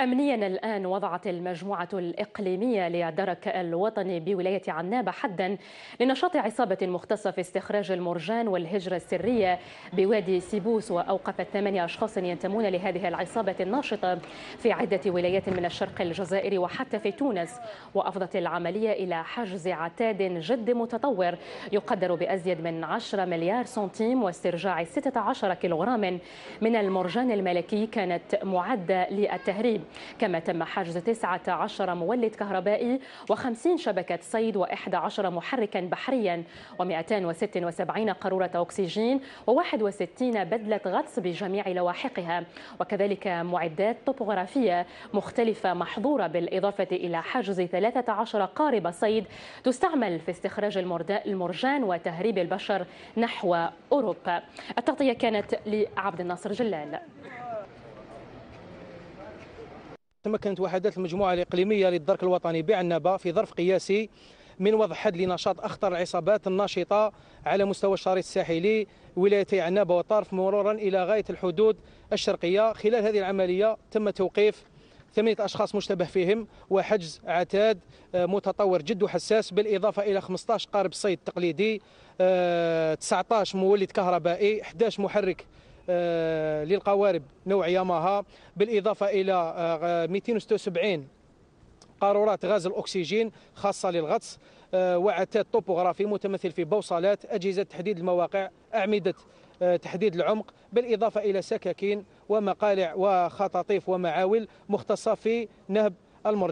أمنيا الآن وضعت المجموعة الإقليمية للدرك الوطني بولاية عنابة حدا لنشاط عصابة مختصة في استخراج المرجان والهجرة السرية بوادي سيبوس وأوقفت ثمانية أشخاص ينتمون لهذه العصابة الناشطة في عدة ولايات من الشرق الجزائري وحتى في تونس وأفضت العملية إلى حجز عتاد جد متطور يقدر بأزيد من 10 مليار سنتيم واسترجاع 16 كيلوغرام من المرجان الملكي كانت معدة للتهريب كما تم حجز 19 مولد كهربائي و50 شبكة صيد و11 محركا بحريا و276 قارورة أكسجين و61 بدلة غطس بجميع لواحقها وكذلك معدات طبوغرافية مختلفة محظورة بالإضافة إلى حجز 13 قارب صيد تستعمل في استخراج المرجان وتهريب البشر نحو أوروبا التغطية كانت لعبد الناصر جلال تمكنت وحدات المجموعة الإقليمية للدرك الوطني بعنبة في ظرف قياسي من وضع حد لنشاط أخطر العصابات الناشطة على مستوى الشريط الساحلي ولايتي عنابة وطرف مرورا إلى غاية الحدود الشرقية خلال هذه العملية تم توقيف ثمانية أشخاص مشتبه فيهم وحجز عتاد آه، متطور جد وحساس بالإضافة إلى 15 قارب صيد تقليدي 19 آه، مولد كهربائي 11 محرك آه، للقوارب نوع ياماها بالإضافة إلى 276 آه، آه، قارورات غاز الأكسجين خاصة للغطس وعتاد طوبوغرافي متمثل في بوصلات أجهزة تحديد المواقع أعمدة تحديد العمق بالإضافة إلى سكاكين ومقالع وخطاطيف ومعاول مختصة في نهب المرجع